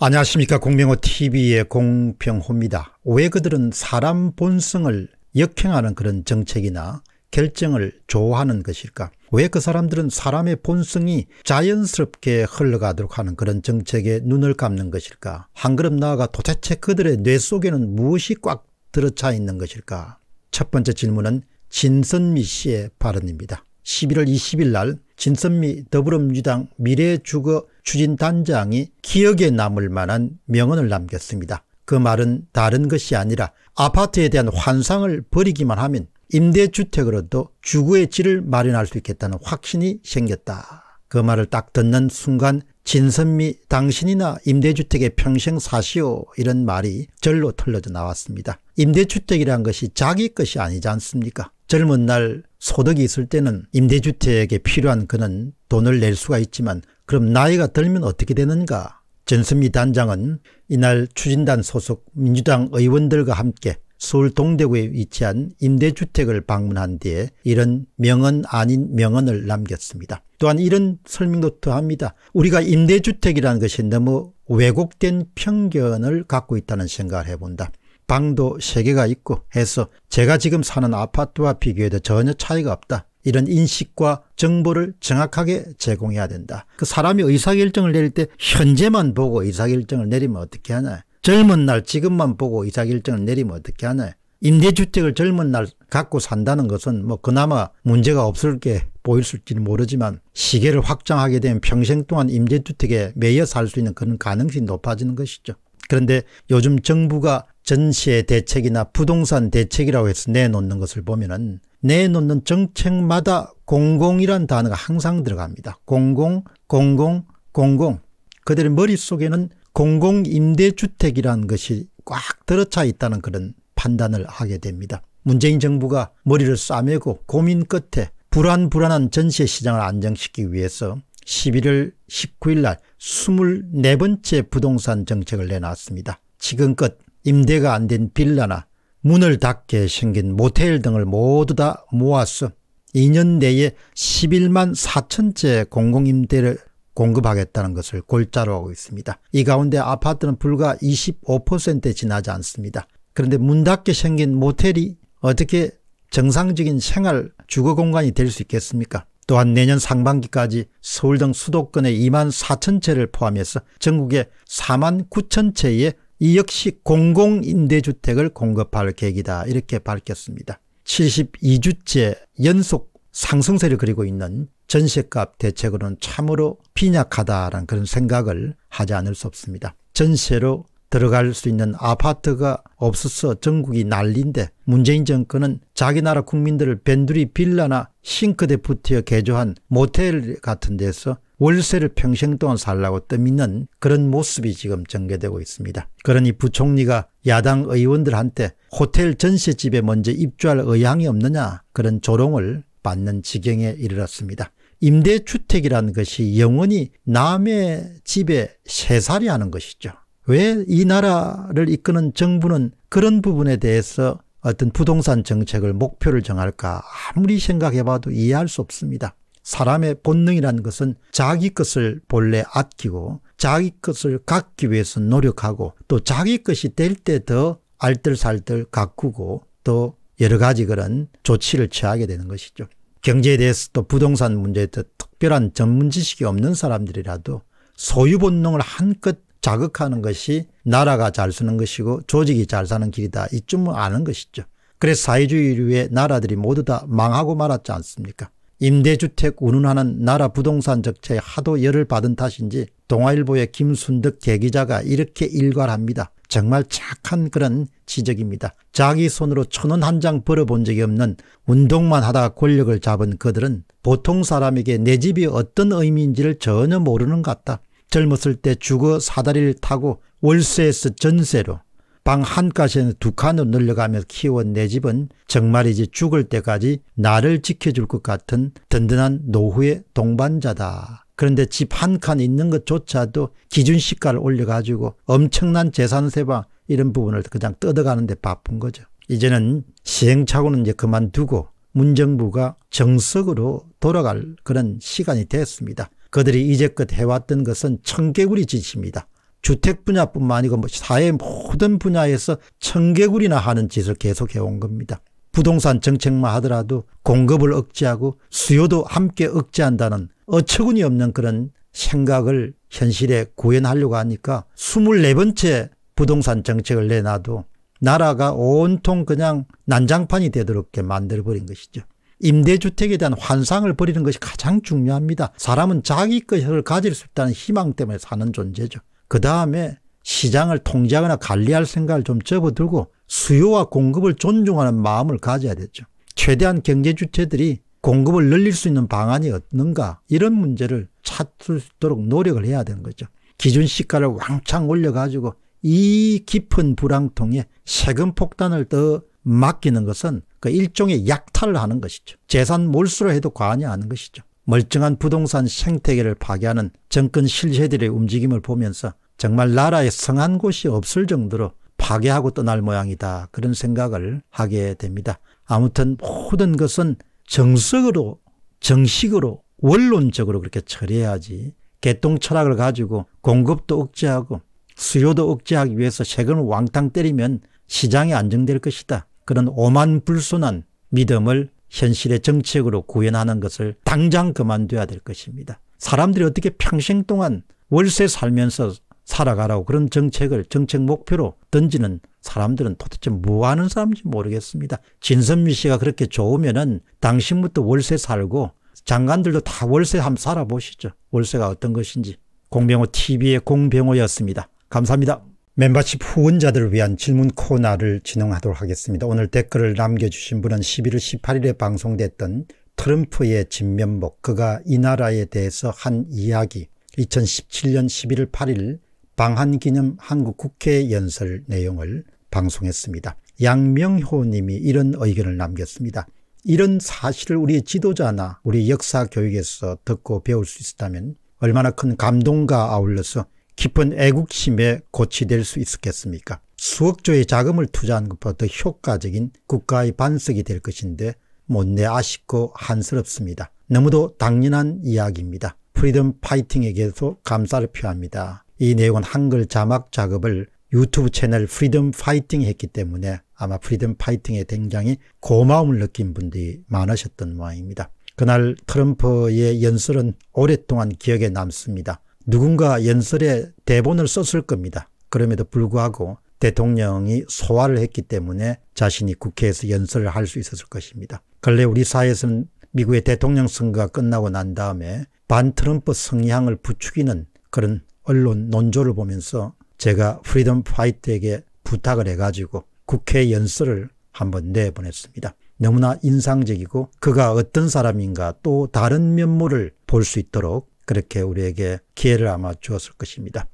안녕하십니까 공명호TV의 공평호입니다. 왜 그들은 사람 본성을 역행하는 그런 정책이나 결정을 좋아하는 것일까? 왜 그 사람들은 사람의 본성이 자연스럽게 흘러가도록 하는 그런 정책에 눈을 감는 것일까? 한 걸음 나아가 도대체 그들의 뇌 속에는 무엇이 꽉 들어차 있는 것일까? 첫 번째 질문은 진선미 씨의 발언입니다. 11월 20일 날 진선미 더불어민주당 미래주거 추진단장이 기억에 남을 만한 명언을 남겼습니다. 그 말은 다른 것이 아니라 아파트에 대한 환상을 버리기만 하면 임대주택으로도 주거의 질을 마련할 수 있겠다는 확신이 생겼다. 그 말을 딱 듣는 순간 진선미 당신이나 임대주택에 평생 사시오 이런 말이 절로 털려져 나왔습니다. 임대주택이란 것이 자기 것이 아니지 않습니까? 젊은 날 소득이 있을 때는 임대주택에 필요한 그는 돈을 낼 수가 있지만 그럼 나이가 들면 어떻게 되는가? 전선미 단장은 이날 추진단 소속 민주당 의원들과 함께 서울 동대구에 위치한 임대주택을 방문한 뒤에 이런 명언 아닌 명언을 남겼습니다. 또한 이런 설명도 더합니다. 우리가 임대주택이라는 것이 너무 왜곡된 편견을 갖고 있다는 생각을 해본다. 방도 3개가 있고 해서 제가 지금 사는 아파트와 비교해도 전혀 차이가 없다. 이런 인식과 정보를 정확하게 제공해야 된다. 그 사람이 의사결정을 내릴 때 현재만 보고 의사결정을 내리면 어떻게 하냐. 젊은 날 지금만 보고 이사 결정을 내리면 어떻게 하냐. 임대주택을 젊은 날 갖고 산다는 것은 뭐 그나마 문제가 없을 게 보일지는 수있 모르지만 시계를 확장하게 되면 평생 동안 임대주택에 매여 살 수 있는 그런 가능성이 높아지는 것이죠. 그런데 요즘 정부가 전시의 대책이나 부동산 대책이라고 해서 내놓는 것을 보면은 내놓는 정책마다 공공이란 단어가 항상 들어갑니다. 공공, 공공, 공공. 그들의 머릿속에는 공공임대주택이라는 것이 꽉 들어차 있다는 그런 판단을 하게 됩니다. 문재인 정부가 머리를 싸매고 고민 끝에 불안불안한 전세 시장을 안정시키기 위해서 11월 19일 날 24번째 부동산 정책을 내놨습니다. 지금껏 임대가 안 된 빌라나 문을 닫게 생긴 모텔 등을 모두 다 모아서 2년 내에 11만 4천째 공공임대를 공급하겠다는 것을 골자로 하고 있습니다. 이 가운데 아파트는 불과 25%에 지나지 않습니다. 그런데 문 닫게 생긴 모텔이 어떻게 정상적인 생활 주거 공간이 될 수 있겠습니까? 또한 내년 상반기까지 서울 등수도권에 2만 4천 채를 포함해서 전국에 4만 9천 채의 이 역시 공공임대주택을 공급할 계획이다 이렇게 밝혔습니다. 72주째 연속 상승세를 그리고 있는 전셋값 대책으로는 참으로 빈약하다라는 그런 생각을 하지 않을 수 없습니다. 전세로 들어갈 수 있는 아파트가 없어서 전국이 난리인데 문재인 정권은 자기 나라 국민들을 벤두리 빌라나 싱크대 붙어 개조한 모텔 같은 데서 월세를 평생 동안 살라고 떠미는 그런 모습이 지금 전개되고 있습니다. 그러니 부총리가 야당 의원들한테 호텔 전셋집에 먼저 입주할 의향이 없느냐 그런 조롱을 받는 지경에 이르렀습니다. 임대주택이라는 것이 영원히 남의 집에 세살이 하는 것이죠. 왜 이 나라를 이끄는 정부는 그런 부분에 대해서 어떤 부동산 정책을 목표를 정할까 아무리 생각해봐도 이해할 수 없습니다. 사람의 본능이라는 것은 자기 것을 본래 아끼고 자기 것을 갖기 위해서 노력하고 또 자기 것이 될 때 더 알뜰살뜰 가꾸고 또 여러 가지 그런 조치를 취하게 되는 것이죠. 경제에 대해서 또 부동산 문제에 더 특별한 전문 지식이 없는 사람들이라도 소유 본능을 한껏 자극하는 것이 나라가 잘 쓰는 것이고 조직이 잘 사는 길이다 이쯤은 아는 것이죠. 그래서 사회주의류의 나라들이 모두 다 망하고 말았지 않습니까? 임대주택 운운하는 나라 부동산 적체에 하도 열을 받은 탓인지 동아일보의 김순덕 대기자가 이렇게 일괄합니다. 정말 착한 그런 지적입니다. 자기 손으로 천 원 한 장 벌어본 적이 없는 운동만 하다 권력을 잡은 그들은 보통 사람에게 내 집이 어떤 의미인지를 전혀 모르는 것 같다. 젊었을 때 죽어 사다리를 타고 월세에서 전세로 방한가에는두 칸으로 늘려가며 키운 내 집은 정말이지 죽을 때까지 나를 지켜줄 것 같은 든든한 노후의 동반자다. 그런데 집 한 칸 있는 것조차도 기준 시가를 올려가지고 엄청난 재산 세방 이런 부분을 그냥 뜯어가는데 바쁜 거죠. 이제는 시행착오는 이제 그만두고 문정부가 정석으로 돌아갈 그런 시간이 됐습니다. 그들이 이제껏 해왔던 것은 청개구리 짓입니다. 주택 분야뿐만 아니고 뭐 사회 모든 분야에서 청개구리나 하는 짓을 계속해온 겁니다. 부동산 정책만 하더라도 공급을 억제하고 수요도 함께 억제한다는 어처구니 없는 그런 생각을 현실에 구현하려고 하니까 24번째 부동산 정책을 내놔도 나라가 온통 그냥 난장판이 되도록 만들어버린 것이죠. 임대주택에 대한 환상을 버리는 것이 가장 중요합니다. 사람은 자기 것을 가질 수 있다는 희망 때문에 사는 존재죠. 그 다음에 시장을 통제하거나 관리할 생각을 좀 접어들고 수요와 공급을 존중하는 마음을 가져야 되죠. 최대한 경제 주체들이 공급을 늘릴 수 있는 방안이 없는가 이런 문제를 찾을 수 있도록 노력을 해야 되는 거죠. 기준 시가를 왕창 올려가지고 이 깊은 불황통에 세금 폭탄을 더 맡기는 것은 그 일종의 약탈을 하는 것이죠. 재산 몰수로 해도 과언이 아닌 것이죠. 멀쩡한 부동산 생태계를 파괴하는 정권 실세들의 움직임을 보면서 정말 나라에 성한 곳이 없을 정도로 파괴하고 떠날 모양이다. 그런 생각을 하게 됩니다. 아무튼 모든 것은 정석으로, 정식으로, 원론적으로 그렇게 처리해야지 개똥 철학을 가지고 공급도 억제하고 수요도 억제하기 위해서 세금을 왕탕 때리면 시장이 안정될 것이다. 그런 오만불순한 믿음을 현실의 정책으로 구현하는 것을 당장 그만둬야 될 것입니다. 사람들이 어떻게 평생 동안 월세 살면서 살아가라고 그런 정책을 정책 목표로 던지는 사람들은 도대체 뭐 하는 사람인지 모르겠습니다. 진선미 씨가 그렇게 좋으면은 당신부터 월세 살고 장관들도 다 월세 한번 살아보시죠. 월세가 어떤 것인지. 공병호 TV의 공병호였습니다. 감사합니다. 멤버십 후원자들을 위한 질문 코너를 진행하도록 하겠습니다. 오늘 댓글을 남겨주신 분은 11월 18일에 방송됐던 트럼프의 진면목 그가 이 나라에 대해서 한 이야기 2017년 11월 8일 방한기념 한국국회 연설 내용을 방송했습니다. 양명호 님이 이런 의견을 남겼습니다. 이런 사실을 우리 지도자나 우리 역사 교육에서 듣고 배울 수 있었다면 얼마나 큰 감동과 아울러서 깊은 애국심에 고치될 수 있었겠습니까? 수억조의 자금을 투자한 것보다 더 효과적인 국가의 반석이 될 것인데 못내 아쉽고 한스럽습니다. 너무도 당연한 이야기입니다. 프리덤 파이팅에게도 감사를 표합니다. 이 내용은 한글 자막 작업을 유튜브 채널 프리덤 파이팅 했기 때문에 아마 프리덤 파이팅에 굉장히 고마움을 느낀 분들이 많으셨던 모양입니다. 그날 트럼프의 연설은 오랫동안 기억에 남습니다. 누군가 연설에 대본을 썼을 겁니다. 그럼에도 불구하고 대통령이 소화를 했기 때문에 자신이 국회에서 연설을 할 수 있었을 것입니다. 근래 우리 사회에서는 미국의 대통령 선거가 끝나고 난 다음에 반 트럼프 성향을 부추기는 그런 언론 논조를 보면서 제가 프리덤 파이트에게 부탁을 해가지고 국회 연설을 한번 내보냈습니다. 너무나 인상적이고 그가 어떤 사람인가 또 다른 면모를 볼 수 있도록 그렇게 우리에게 기회를 아마 주었을 것입니다.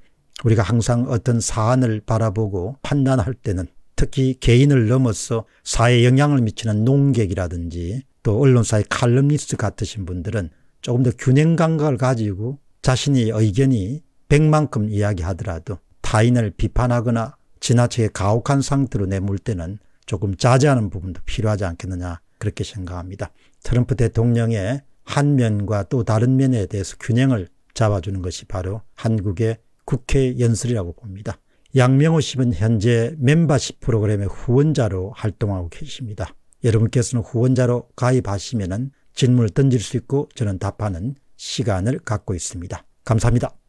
우리가 항상 어떤 사안을 바라보고 판단할 때는 특히 개인을 넘어서 사회에 영향을 미치는 농객이라든지 또 언론사의 칼럼니스트 같으신 분들은 조금 더 균형 감각을 가지고 자신의 의견이 백만큼 이야기하더라도 타인을 비판하거나 지나치게 가혹한 상태로 내몰 때는 조금 자제하는 부분도 필요하지 않겠느냐 그렇게 생각합니다. 트럼프 대통령의 한 면과 또 다른 면에 대해서 균형을 잡아주는 것이 바로 한국의 국회 연설이라고 봅니다. 양명호 씨는 현재 멤버십 프로그램의 후원자로 활동하고 계십니다. 여러분께서는 후원자로 가입하시면 질문을 던질 수 있고 저는 답하는 시간을 갖고 있습니다. 감사합니다.